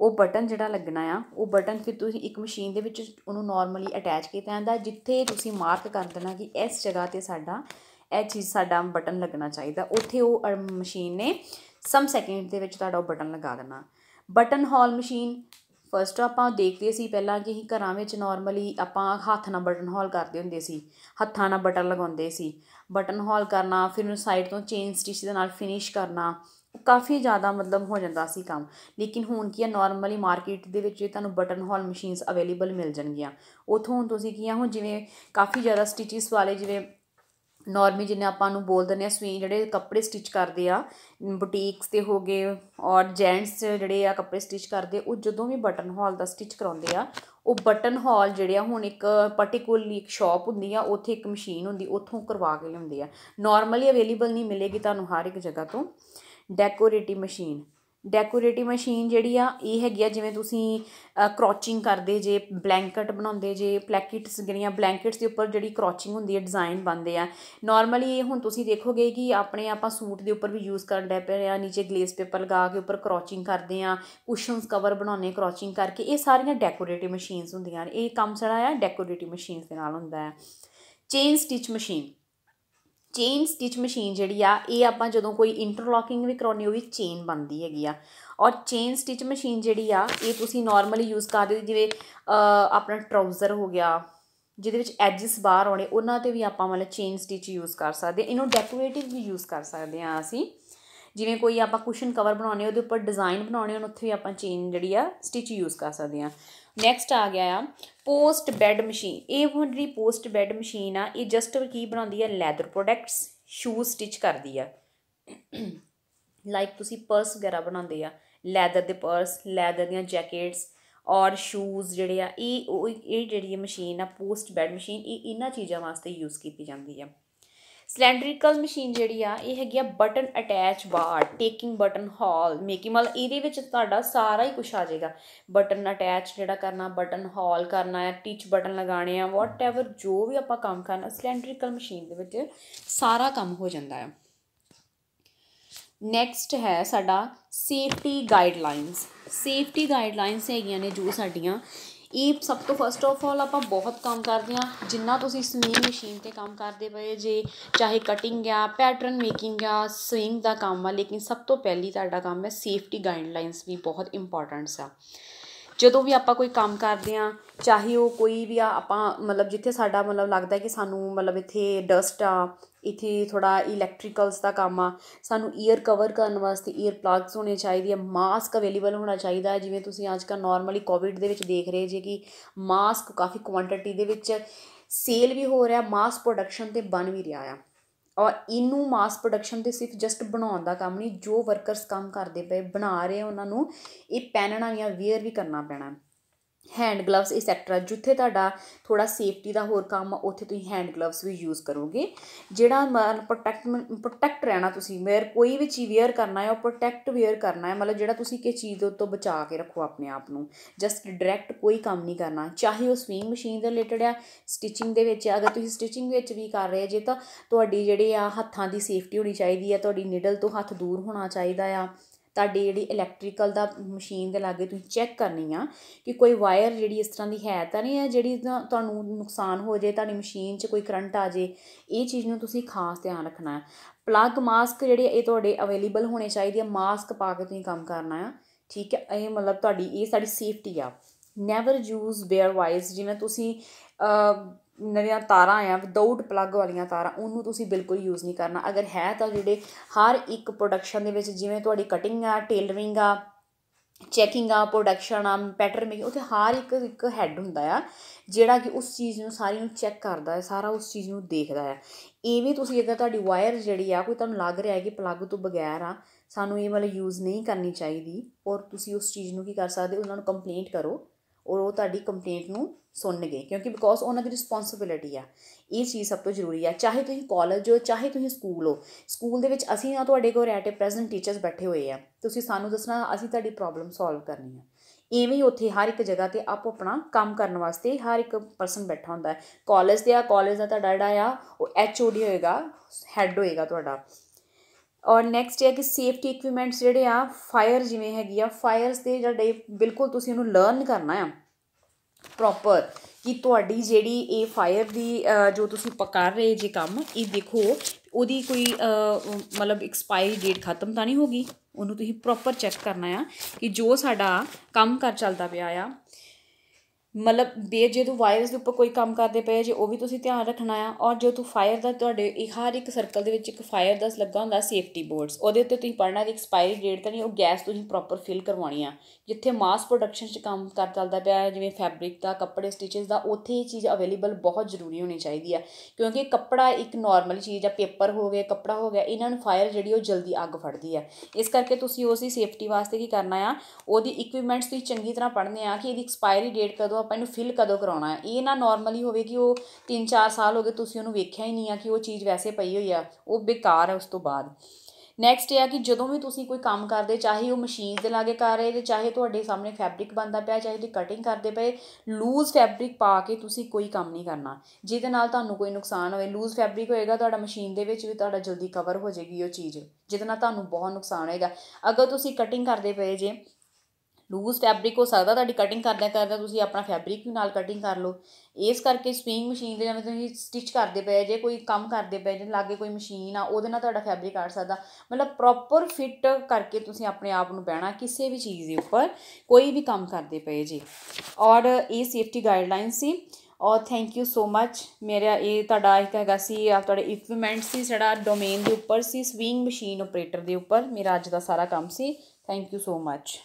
ਉਹ ਬਟਨ ਜਿਹੜਾ ਲੱਗਣਾ ਆ ਉਹ ਬਟਨ ਫਿਰ ਤੁਸੀਂ ਇੱਕ ਮਸ਼ੀਨ ਦੇ ਵਿੱਚ ਉਹਨੂੰ ਨਾਰਮਲੀ ਅਟੈਚ ਕੀਤਾ ਜਾਂਦਾ ਜਿੱਥੇ ਤੁਸੀਂ ਮਾਰਕ ਕਰ ਦੇਣਾ ਕਿ ਇਸ ਜਗ੍ਹਾ ਤੇ ਸਾਡਾ ਇਹ ਚੀਜ਼ ਸਾਡਾ ਬਟਨ ਲੱਗਣਾ ਚਾਹੀਦਾ ਉੱਥੇ ਉਹ ਮਸ਼ੀਨ ਨੇ ਸਮ ਸੈਕਿੰਡ ਦੇ ਵਿੱਚ ਤੁਹਾਡਾ ਉਹ ਬਟਨ ਲਗਾ ਦੇਣਾ ਬਟਨ ਹਾਲ ਮਸ਼ੀਨ ਫਸਟ ਆਪਾਂ ਦੇਖਦੇ ਸੀ ਪਹਿਲਾਂ ਕਿ ਘਰਾਂ ਵਿੱਚ ਨਾਰਮਲੀ ਆਪਾਂ ਹੱਥ ਨਾਲ ਬਟਨ ਹੋਲ ਕਰਦੇ ਹੁੰਦੇ ਸੀ ਹੱਥਾਂ ਨਾਲ ਬਟਨ ਲਗਾਉਂਦੇ ਸੀ ਬਟਨ ਹੋਲ ਕਰਨਾ ਫਿਰ ਉਹਨੂੰ ਸਾਈਡ ਤੋਂ ਚੇਨ ਸਟਿਚ ਦੇ ਨਾਲ ਫਿਨਿਸ਼ ਕਰਨਾ ਕਾਫੀ ਜ਼ਿਆਦਾ ਮਤਲਬ ਹੋ ਜਾਂਦਾ ਸੀ ਕੰਮ ਲੇਕਿਨ ਹੁਣ ਕੀ ਹੈ ਨਾਰਮਲੀ ਮਾਰਕੀਟ ਦੇ ਵਿੱਚ ਤੁਹਾਨੂੰ ਬਟਨ ਹੋਲ ਮਸ਼ੀਨਸ ਅਵੇਲੇਬਲ ਮਿਲ ਜਾਣਗੀਆਂ ਉਥੋਂ ਤੁਸੀਂ ਕੀ ਹੁਣ ਜਿਵੇਂ ਕਾਫੀ ਜ਼ਿਆਦਾ ਸਟਿਚਸ ਵਾਲੇ ਜਿਵੇਂ ਨਾਰਮਲੀ ਜਿੰਨੇ ਆਪਾਂ ਨੂੰ ਬੋਲ ਦਿੰਦੇ ਆ ਸਵੀ ਜਿਹੜੇ ਕੱਪੜੇ ਸਟਿਚ ਕਰਦੇ ਆ ਬੁਟੀਕਸ 'ਤੇ ਹੋ ਗਏ ਔਰ ਜੈਂਟਸ ਜਿਹੜੇ ਆ ਕੱਪੜੇ ਸਟਿਚ ਕਰਦੇ ਉਹ ਜਦੋਂ ਵੀ ਬਟਨ ਹੌਲ ਦਾ ਸਟਿਚ ਕਰਾਉਂਦੇ ਆ ਉਹ ਬਟਨ ਹੌਲ ਜਿਹੜੇ ਆ ਹੁਣ ਇੱਕ ਪਾਰਟਿਕੂਲਰਲੀ ਇੱਕ ਸ਼ਾਪ ਹੁੰਦੀ ਆ ਉੱਥੇ ਇੱਕ ਮਸ਼ੀਨ ਹੁੰਦੀ ਉੱਥੋਂ ਕਰਵਾ ਕੇ ਲਿਆਉਂਦੇ ਆ ਨਾਰਮਲੀ ਅਵੇਲੇਬਲ ਨਹੀਂ ਮਿਲੇਗੀ ਤੁਹਾਨੂੰ ਹਰ ਇੱਕ ਜਗ੍ਹਾ ਤੋਂ ਡੈਕੋਰੇਟਿਵ ਮਸ਼ੀਨ ਡੈਕੋਰੇਟਿਵ ਮਸ਼ੀਨ ਜਿਹੜੀ ਆ ਇਹ ਹੈਗੀ ਆ ਜਿਵੇਂ ਤੁਸੀਂ ਕਰੋਚਿੰਗ ਕਰਦੇ ਜੇ ਬਲੈਂਕਟ ਬਣਾਉਂਦੇ ਜੇ ਪਲੈਕਿਟਸ ਜਿਹੜੀਆਂ ਬਲੈਂਕਟਸ ਦੇ ਉੱਪਰ ਜਿਹੜੀ ਕਰੋਚਿੰਗ ਹੁੰਦੀ ਹੈ ਡਿਜ਼ਾਈਨ ਬਣਦੇ ਆ ਨਾਰਮਲੀ ਇਹ ਹੁਣ ਤੁਸੀਂ ਦੇਖੋਗੇ ਕਿ ਆਪਣੇ ਆਪਾਂ ਸੂਟ ਦੇ ਉੱਪਰ ਵੀ ਯੂਜ਼ ਕਰਨ ਲੱਗ ਪਏ ਆ ਨੀਚੇ ਗਲੇਸ ਪੇਪਰ ਲਗਾ ਕੇ ਉੱਪਰ ਕਰੋਚਿੰਗ ਕਰਦੇ ਆ ਕੁਸ਼ਨਸ ਕਵਰ ਬਣਾਉਣੇ ਕਰੋਚਿੰਗ ਕਰਕੇ ਇਹ ਸਾਰੀਆਂ ਡੈਕੋਰੇਟਿਵ ਮਸ਼ੀਨਸ ਹੁੰਦੀਆਂ ਇਹ ਕੰਮ ਸੜਾ ਆ ਡੈਕੋਰੇਟਿਵ ਮਸ਼ੀਨਸ ਦੇ ਨਾਲ ਹੁੰਦਾ ਹੈ chain stitch machine chain stitch machine ਜਿਹੜੀ ਆ ਇਹ ਆਪਾਂ ਜਦੋਂ ਕੋਈ ਇੰਟਰਲੋਕਿੰਗ ਵੀ ਕਰਾਉਣੀ ਹੋਵੇ ਚੇਨ ਬਣਦੀ ਹੈਗੀ ਆ ਔਰ ਚੇਨ ਸਟਿਚ ਮਸ਼ੀਨ ਜਿਹੜੀ ਆ ਇਹ ਤੁਸੀਂ ਨਾਰਮਲੀ ਯੂਜ਼ ਕਰਦੇ ਜਿਵੇਂ ਆਪਣਾ ਟਰਾਊਜ਼ਰ ਹੋ ਗਿਆ ਜਿਹਦੇ ਵਿੱਚ ਐਜਸ ਬਾਹਰ ਆਉਣੇ ਉਹਨਾਂ ਤੇ ਵੀ ਆਪਾਂ ਮਤਲਬ ਚੇਨ ਸਟਿਚ ਯੂਜ਼ ਕਰ ਸਕਦੇ ਇਹਨੂੰ ਡੈਕੋਰੇਟਿਵ ਵੀ ਯੂਜ਼ ਕਰ ਸਕਦੇ ਆ ਅਸੀਂ ਜਿਵੇਂ ਕੋਈ ਆਪਾਂ ਕੁਸ਼ਨ ਕਵਰ ਬਣਾਉਣੇ ਉਹਦੇ ਉੱਪਰ ਡਿਜ਼ਾਈਨ ਬਣਾਉਣੇ ਉਹਨੂੰ ਉੱਥੇ ਵੀ ਆਪਾਂ ਚੇਨ ਜਿਹੜੀ ਆ ਸਟਿਚ ਯੂਜ਼ ਕਰ ਸਕਦੇ ਆ ਨੈਕਸਟ ਆ ਗਿਆ ਆ ਪੋਸਟ ਬੈੱਡ ਮਸ਼ੀਨ ਇਹ ਜਿਹੜੀ ਪੋਸਟ ਬੈੱਡ ਮਸ਼ੀਨ ਆ ਇਹ ਜਸਟ ਕੀ ਬਣਾਉਂਦੀ ਆ ਲੈਦਰ ਪ੍ਰੋਡਕਟਸ ਸ਼ੂ ਸਟਿਚ ਕਰਦੀ ਆ ਲਾਈਕ ਤੁਸੀਂ ਪਰਸ ਵਗੈਰਾ ਬਣਾਉਂਦੇ ਆ ਲੈਦਰ ਦੇ ਪਰਸ ਲੈਦਰ ਦੀਆਂ ਜੈਕਟਸ ਔਰ ਸ਼ੂਜ਼ ਜਿਹੜੇ ਆ ਇਹ ਇਹ ਜਿਹੜੀ ਮਸ਼ੀਨ ਆ ਪੋਸਟ ਬੈੱਡ ਮਸ਼ੀਨ ਇਹ ਇਹਨਾਂ ਚੀਜ਼ਾਂ ਵਾਸਤੇ ਯੂਜ਼ ਕੀਤੀ ਜਾਂਦੀ ਆ ਸਿਲੈਂਡਰੀਕਲ ਮਸ਼ੀਨ ਜਿਹੜੀ ਆ ਇਹ ਹੈਗੀ ਆ button attach bar tacking button hole making ਮਤਲਬ ਇਹਦੇ ਵਿੱਚ ਤੁਹਾਡਾ ਸਾਰਾ ਹੀ ਕੁਝ ਆ ਜਾਏਗਾ ਬਟਨ ਅਟੈਚ ਜਿਹੜਾ ਕਰਨਾ ਬਟਨ ਹਾਲ ਕਰਨਾ ਹੈ ਟਿਚ ਬਟਨ ਲਗਾਣੇ ਆ ਵਾਟ ਏਵਰ ਜੋ ਵੀ ਆਪਾਂ ਕੰਮ ਕਰਨਾ ਸਿਲੈਂਡਰੀਕਲ ਮਸ਼ੀਨ ਦੇ ਵਿੱਚ ਸਾਰਾ ਕੰਮ ਹੋ ਜਾਂਦਾ ਹੈ ਨੈਕਸਟ ਹੈ ਸਾਡਾ ਸੇਫਟੀ ਗਾਈਡਲਾਈਨਸ ਸੇਫਟੀ ਗਾਈਡਲਾਈਨਸ ਹੈਗੀਆਂ ਨੇ ਜੋ ਸਾਡੀਆਂ ਇਹ ਸਭ ਤੋਂ ਫਸਟ ਆਫ ਆਲ ਆਪਾਂ ਬਹੁਤ ਕੰਮ ਕਰਦੇ ਆ ਜਿੰਨਾ ਤੁਸੀਂ ਸਵਿੰਗ ਮਸ਼ੀਨ 'ਤੇ ਕੰਮ ਕਰਦੇ ਪਏ ਜੇ ਚਾਹੇ ਕਟਿੰਗ ਆ ਪੈਟਰਨ ਮੇਕਿੰਗ ਆ ਸਵਿੰਗ ਦਾ ਕੰਮ ਆ ਲੇਕਿਨ ਸਭ ਤੋਂ ਪਹਿਲੀ ਤੁਹਾਡਾ ਕੰਮ ਹੈ ਸੇਫਟੀ ਗਾਈਡਲਾਈਨਸ ਵੀ ਬਹੁਤ ਇੰਪੋਰਟੈਂਟਸ ਆ ਜਦੋਂ ਵੀ ਆਪਾਂ ਕੋਈ ਕੰਮ ਕਰਦੇ ਆ ਚਾਹੇ ਉਹ ਕੋਈ ਵੀ ਆ ਆਪਾਂ ਮਤਲਬ ਜਿੱਥੇ ਸਾਡਾ ਮਤਲਬ ਲੱਗਦਾ ਕਿ ਸਾਨੂੰ ਮਤਲਬ ਇੱਥੇ ਡਸਟ ਆ ਇਥੇ ਥੋੜਾ ਇਲੈਕਟ੍ਰੀਕਲਸ ਦਾ ਕੰਮ ਆ ਸਾਨੂੰ ਈਅਰ ਕਵਰ ਕਰਨ ਵਾਸਤੇ ਈਅਰ ਪਲੱਗਸ ਹੋਣੇ ਚਾਹੀਦੇ ਆ ਮਾਸਕ ਅਵੇਲੇਬਲ ਹੋਣਾ ਚਾਹੀਦਾ ਜਿਵੇਂ ਤੁਸੀਂ ਅੱਜ ਕੱਲ ਨਾਰਮਲੀ ਕੋਵਿਡ ਦੇ ਵਿੱਚ ਦੇਖ ਰਹੇ ਜੇ ਕਿ ਮਾਸਕ ਕਾਫੀ ਕੁਆਂਟੀਟੀ ਦੇ ਵਿੱਚ ਸੇਲ ਵੀ ਹੋ ਰਿਹਾ ਮਾਸ ਪ੍ਰੋਡਕਸ਼ਨ ਤੇ ਬਣ ਵੀ ਰਿਹਾ ਆ ਔਰ ਇਹਨੂੰ ਮਾਸ ਪ੍ਰੋਡਕਸ਼ਨ ਤੇ ਸਿਰਫ ਜਸਟ ਬਣਾਉਣ ਦਾ ਕੰਮ ਨਹੀਂ ਜੋ ਵਰਕਰਸ ਕੰਮ ਕਰਦੇ ਪਏ ਬਣਾ ਰਹੇ ਉਹਨਾਂ ਨੂੰ ਇਹ ਪਹਿਨਣਾ ਜਾਂ ਵੇਅਰ ਵੀ ਕਰਨਾ ਪੈਣਾ ਹੈਂਡ ਗਲਵਸ ਐਕਸੈਟਰਾ ਜਿੱਥੇ ਤੁਹਾਡਾ ਥੋੜਾ ਸੇਫਟੀ ਦਾ ਹੋਰ ਕੰਮ ਆ ਉੱਥੇ ਤੁਸੀਂ ਹੈਂਡ ਗਲਵਸ ਵੀ ਯੂਜ਼ ਕਰੋਗੇ ਜਿਹੜਾ ਪ੍ਰੋਟੈਕਟ ਪ੍ਰੋਟੈਕਟ ਰਹਿਣਾ ਤੁਸੀਂ ਮੇਰ ਕੋਈ ਵੀ ਚੀਜ਼ ਵੇਅਰ ਕਰਨਾ ਹੈ ਉਹ ਪ੍ਰੋਟੈਕਟ ਵੇਅਰ ਕਰਨਾ ਹੈ ਮਤਲਬ ਜਿਹੜਾ ਤੁਸੀਂ ਕਿਸੇ ਚੀਜ਼ ਤੋਂ ਬਚਾ ਕੇ ਰੱਖੋ ਆਪਣੇ ਆਪ ਨੂੰ ਜਸਟ ਡਾਇਰੈਕਟ ਕੋਈ ਕੰਮ ਨਹੀਂ ਕਰਨਾ ਚਾਹੇ ਉਹ ਸਵਿੰਗ ਮਸ਼ੀਨ ਦੇ ਰਿਲੇਟਡ ਆ ਸਟਿਚਿੰਗ ਦੇ ਵਿੱਚ ਅਗਰ ਤੁਸੀਂ ਸਟਿਚਿੰਗ ਵਿੱਚ ਵੀ ਕਰ ਰਹੇ ਜੇ ਤਾਂ ਤੁਹਾਡੀ ਜਿਹੜੇ ਆ ਹੱਥਾਂ ਦੀ ਸੇਫਟੀ ਹੋਣੀ ਚਾਹੀਦੀ ਆ ਤੁਹਾਡੀ ਨੀਡਲ ਤੋਂ ਹੱਥ ਦੂਰ ਹੋਣਾ ਚਾਹੀਦਾ ਆ ਤੁਹਾਡੀ ਜਿਹੜੀ ਇਲੈਕਟ੍ਰੀਕਲ ਦਾ ਮਸ਼ੀਨ ਦੇ ਲਾਗੇ ਤੁਸੀਂ ਚੈੱਕ ਕਰਨੀ ਆ ਕਿ ਕੋਈ ਵਾਇਰ ਜਿਹੜੀ ਇਸ ਤਰ੍ਹਾਂ ਦੀ ਹੈ ਤਾਂ ਨਹੀਂ ਹੈ ਜਿਹੜੀ ਤੁਹਾਨੂੰ ਨੁਕਸਾਨ ਹੋ ਜੇ ਤੁਹਾਡੀ ਮਸ਼ੀਨ 'ਚ ਕੋਈ ਕਰੰਟ ਆ ਜੇ ਇਹ ਚੀਜ਼ ਨੂੰ ਤੁਸੀਂ ਖਾਸ ਧਿਆਨ ਰੱਖਣਾ ਹੈ ਪਲੱਗ ਮਾਸਕ ਜਿਹੜੇ ਇਹ ਤੁਹਾਡੇ ਅਵੇਲੇਬਲ ਹੋਣੇ ਚਾਹੀਦੇ ਆ ਮਾਸਕ ਪਾ ਕੇ ਤੁਸੀਂ ਕੰਮ ਕਰਨਾ ਆ ਠੀਕ ਹੈ ਇਹ ਮਤਲਬ ਤੁਹਾਡੀ ਇਹ ਸਾਡੀ ਸੇਫਟੀ ਆ ਨੈਵਰ ਯੂਜ਼ ਬੇਅਰ ਵਾਇਰਸ ਜਿਵੇਂ ਤੁਸੀਂ ਨਵੀਆਂ ਤਾਰਾਂ ਆ ਵਿਦਆਊਟ ਪਲੱਗ ਵਾਲੀਆਂ ਤਾਰਾਂ ਉਹਨੂੰ ਤੁਸੀਂ ਬਿਲਕੁਲ ਯੂਜ਼ ਨਹੀਂ ਕਰਨਾ ਅਗਰ ਹੈ ਤਾਂ ਜਿਹੜੇ ਹਰ ਇੱਕ ਪ੍ਰੋਡਕਸ਼ਨ ਦੇ ਵਿੱਚ ਜਿਵੇਂ ਤੁਹਾਡੀ ਕਟਿੰਗ ਆ ਟੇਲਰਿੰਗ ਆ ਚੈਕਿੰਗ ਆ ਪ੍ਰੋਡਕਸ਼ਨ ਆ ਪੈਟਰਨ ਮੇਕਿੰਗ ਉੱਥੇ ਹਰ ਇੱਕ ਇੱਕ ਹੈੱਡ ਹੁੰਦਾ ਆ ਜਿਹੜਾ ਕਿ ਉਸ ਚੀਜ਼ ਨੂੰ ਸਾਰੀ ਨੂੰ ਚੈੱਕ ਕਰਦਾ ਹੈ ਸਾਰਾ ਉਸ ਚੀਜ਼ ਨੂੰ ਦੇਖਦਾ ਹੈ ਇਹ ਵੀ ਤੁਸੀਂ ਅਗਰ ਤੁਹਾਡੀ ਵਾਇਰ ਜਿਹੜੀ ਆ ਕੋਈ ਤੁਹਾਨੂੰ ਲੱਗ ਰਿਹਾ ਹੈ ਕਿ ਪਲੱਗ ਤੋਂ ਬਗੈਰ ਆ ਸਾਨੂੰ ਇਹ ਵਾਲਾ ਯੂਜ਼ ਨਹੀਂ ਕਰਨੀ ਚਾਹੀਦੀ ਔਰ ਤੁਸੀਂ ਉਸ ਚੀਜ਼ ਨੂੰ ਕੀ ਕਰ ਸਕਦੇ ਉਹਨਾਂ ਨੂੰ ਕੰਪਲੇਂਟ ਕਰੋ ਔਰ ਉਹ ਤੁਹਾਡੀ ਕੰਪਲੇਂਟ ਨੂੰ ਸੁਣਨਗੇ ਕਿਉਂਕਿ ਬਿਕੋਜ਼ ਉਹਨਾਂ ਦੀ ਰਿਸਪੌਂਸਿਬਿਲਟੀ ਆ ਇਹ ਚੀਜ਼ ਸਭ ਤੋਂ ਜ਼ਰੂਰੀ ਆ ਚਾਹੇ ਤੁਸੀਂ ਕਾਲਜ ਹੋ ਚਾਹੇ ਤੁਸੀਂ ਸਕੂਲ ਹੋ ਸਕੂਲ ਦੇ ਵਿੱਚ ਅਸੀਂ ਆ ਤੁਹਾਡੇ ਕੋਲ ਰੈਟ ਪ੍ਰੈਜ਼ੈਂਟ ਟੀਚਰਸ ਬੈਠੇ ਹੋਏ ਆ ਤੁਸੀਂ ਸਾਨੂੰ ਦੱਸਣਾ ਅਸੀਂ ਤੁਹਾਡੀ ਪ੍ਰੋਬਲਮ ਸੋਲਵ ਕਰਨੀ ਆ ਇਵੇਂ ਹੀ ਉੱਥੇ ਹਰ ਇੱਕ ਜਗ੍ਹਾ ਤੇ ਆਪ ਆਪਣਾ ਕੰਮ ਕਰਨ ਵਾਸਤੇ ਹਰ ਇੱਕ ਪਰਸਨ ਬੈਠਾ ਹੁੰਦਾ ਹੈ ਕਾਲਜ ਦੇ ਆ ਕਾਲਜ ਦਾ ਤੁਹਾਡਾ ਡਾ ਆ ਉਹ ਐਚਓਡੀ ਹੋਏਗਾ ਹੈੱਡ ਹੋਏਗਾ ਤੁਹਾਡਾ ਔਰ ਨੈਕਸਟ ਹੈ ਕਿ ਸੇਫਟੀ ਇਕਵਿਪਮੈਂਟਸ ਜਿਹੜੇ ਆ ਫਾਇਰ ਜਿਵੇਂ ਹੈਗੀ ਆ ਫਾਇਰਸ ਦੇ ਜਿਹੜੇ ਬਿਲਕੁਲ ਤੁਸੀਂ ਉਹਨੂੰ ਲਰਨ ਕਰਨਾ ਆ ਪ੍ਰੋਪਰ ਕਿ ਤੁਹਾਡੀ ਜਿਹੜੀ ਇਹ ਫਾਇਰ ਦੀ ਜੋ ਤੁਸੀਂ ਪਕਾ ਰਹੇ ਜੇ ਕੰਮ ਇਹ ਦੇਖੋ ਉਹਦੀ ਕੋਈ ਮਤਲਬ ਐਕਸਪਾਇਰੀ ਡੇਟ ਖਤਮ ਤਾਂ ਨਹੀਂ ਹੋ ਗਈ ਉਹਨੂੰ ਤੁਸੀਂ ਪ੍ਰੋਪਰ ਚੈੱਕ ਕਰਨਾ ਆ ਕਿ ਜੋ ਸਾਡਾ ਕੰਮ ਕਰ ਚੱਲਦਾ ਪਿਆ ਆ ਮਤਲਬ ਬੇ ਜੇ ਤੂੰ ਵਾਇਰਸ ਦੇ ਉੱਪਰ ਕੋਈ ਕੰਮ ਕਰਦੇ ਪਏ ਜੇ ਉਹ ਵੀ ਤੁਸੀਂ ਧਿਆਨ ਰੱਖਣਾ ਆ ਔਰ ਜੇ ਤੂੰ ਫਾਇਰ ਦਾ ਤੁਹਾਡੇ ਹਰ ਇੱਕ ਸਰਕਲ ਦੇ ਵਿੱਚ ਇੱਕ ਫਾਇਰ ਦਾ ਲੱਗਾ ਹੁੰਦਾ ਸੇਫਟੀ ਬੋਰਡਸ ਉਹਦੇ ਉੱਤੇ ਤੁਸੀਂ ਪੜਨਾ ਦੀ ਐਕਸਪਾਇਰੀ ਡੇਟ ਤਾਂ ਨਹੀਂ ਉਹ ਗੈਸ ਤੁਸੀਂ ਪ੍ਰੋਪਰ ਫਿਲ ਕਰਵਾਉਣੀ ਆ ਜਿੱਥੇ ਮਾਸ ਪ੍ਰੋਡਕਸ਼ਨ 'ਚ ਕੰਮ ਕਰ ਚੱਲਦਾ ਪਿਆ ਜਿਵੇਂ ਫੈਬਰਿਕ ਦਾ ਕੱਪੜੇ ਸਟਿਚਸ ਦਾ ਉੱਥੇ ਇਹ ਚੀਜ਼ ਅਵੇਲੇਬਲ ਬਹੁਤ ਜ਼ਰੂਰੀ ਹੋਣੀ ਚਾਹੀਦੀ ਆ ਕਿਉਂਕਿ ਕੱਪੜਾ ਇੱਕ ਨਾਰਮਲ ਚੀਜ਼ ਆ ਪੇਪਰ ਹੋ ਗਿਆ ਕੱਪੜਾ ਹੋ ਗਿਆ ਇਹਨਾਂ ਨੂੰ ਫਾਇਰ ਜਿਹੜੀ ਉਹ ਜਲਦੀ ਅੱਗ ਫੜਦੀ ਆ ਇਸ ਕਰਕੇ ਤੁਸੀਂ ਉਸ ਦੀ ਸੇਫਟੀ ਵਾਸਤੇ ਕੀ ਕਰਨਾ ਆ ਉਹਦੀ ਇਕਵਿਪਮੈਂਟਸ ਤੁਸੀਂ ਚੰਗੀ ਤਰ੍ਹਾਂ ਪੜਨੇ ਆ ਕਿ ਇਹਦੀ ਐਕਸਪਾਇਰੀ ਡੇਟ ਕਦੋਂ ਆਪਾਂ ਇਹਨੂੰ ਫਿਲ ਕਦੋਂ ਕਰਾਉਣਾ ਹੈ ਇਹ ਨਾ ਨਾਰਮਲੀ ਹੋਵੇ ਕਿ ਉਹ 3-4 ਸਾਲ ਹੋ ਗਏ ਤੁਸੀਂ ਉਹਨੂੰ ਵੇਖਿਆ ਹੀ ਨਹੀਂ ਆ ਕਿ ਉਹ ਚੀਜ਼ ਵੈਸੇ ਪਈ ਹੋਈ ਆ ਉਹ ਬੇਕਾਰ ਹੈ ਉਸ ਤੋਂ ਬਾਅਦ ਨੈਕਸਟ ਇਹ ਆ ਕਿ ਜਦੋਂ ਵੀ ਤੁਸੀਂ ਕੋਈ ਕੰਮ ਕਰਦੇ ਚਾਹੇ ਉਹ ਮਸ਼ੀਨ ਦੇ ਲਾਗੇ ਕਰ ਰਹੇ ਤੇ ਚਾਹੇ ਤੁਹਾਡੇ ਸਾਹਮਣੇ ਫੈਬਰਿਕ ਬੰਦਾ ਪਿਆ ਚਾਹੇ ਦੀ ਕਟਿੰਗ ਕਰਦੇ ਪਏ ਲੂਜ਼ ਫੈਬਰਿਕ ਪਾ ਕੇ ਤੁਸੀਂ ਕੋਈ ਕੰਮ ਨਹੀਂ ਕਰਨਾ ਜਿਹਦੇ ਨਾਲ ਤੁਹਾਨੂੰ ਕੋਈ ਨੁਕਸਾਨ ਹੋਵੇ ਲੂਜ਼ ਫੈਬਰਿਕ ਹੋਏਗਾ ਤੁਹਾਡਾ ਮਸ਼ੀਨ ਦੇ ਵਿੱਚ ਵੀ ਤੁਹਾਡਾ ਜਲਦੀ ਕਵਰ ਹੋ ਜਾਏਗੀ ਉਹ ਚੀਜ਼ ਜਿਹਦੇ ਨਾਲ ਤੁਹਾਨੂੰ ਬਹੁਤ ਨੁਕਸਾਨ ਹੋਏਗਾ ਅਗਰ ਤੁਸੀਂ ਕਟਿੰਗ ਕਰਦੇ ਪਏ ਜੇ ਲੂਜ਼ ਫੈਬਰਿਕ ਹੋ ਸਕਦਾ ਤੁਹਾਡੀ ਕਟਿੰਗ ਕਰਦੇ ਕਰਦੇ ਤੁਸੀਂ ਆਪਣਾ ਫੈਬਰਿਕ ਵੀ ਨਾਲ ਕਟਿੰਗ ਕਰ ਲਓ ਇਸ ਕਰਕੇ ਸਵਿੰਗ ਮਸ਼ੀਨ ਦੇ ਜਿਵੇਂ ਤੁਸੀਂ ਸਟਿਚ ਕਰਦੇ ਪਏ ਜੇ ਕੋਈ ਕੰਮ ਕਰਦੇ ਪਏ ਜੇ ਲਾਗੇ ਕੋਈ ਮਸ਼ੀਨ ਆ ਉਹਦੇ ਨਾਲ ਤੁਹਾਡਾ ਫੈਬਰਿਕ ਆੜ ਸਕਦਾ ਮਤਲਬ ਪ੍ਰੋਪਰ ਫਿੱਟ ਕਰਕੇ ਤੁਸੀਂ ਆਪਣੇ ਆਪ ਨੂੰ ਬਹਿਣਾ ਕਿਸੇ ਵੀ ਚੀਜ਼ ਦੇ ਉੱਪਰ ਕੋਈ ਵੀ ਕੰਮ ਕਰਦੇ ਪਏ ਜੇ ਔਰ ਇਹ ਸੇਫਟੀ ਗਾਈਡਲਾਈਨ ਸੀ ਔਰ ਥੈਂਕ ਯੂ ਸੋ ਮੱਚ ਮੇਰਾ ਇਹ ਤੁਹਾਡਾ ਇੱਕ ਹੈਗਾ ਸੀ ਆ ਤੁਹਾਡੇ ਇਕਵਿਪਮੈਂਟ ਸੀ ਜਿਹੜਾ ਡੋਮੇਨ ਦੇ ਉੱਪਰ ਸੀ ਸਵਿੰਗ ਮਸ਼ੀਨ ਆਪਰੇਟਰ ਦੇ ਉੱਪਰ ਮੇਰਾ ਅੱਜ ਦਾ ਸਾਰਾ ਕੰਮ ਸੀ ਥੈਂਕ ਯੂ ਸੋ ਮੱਚ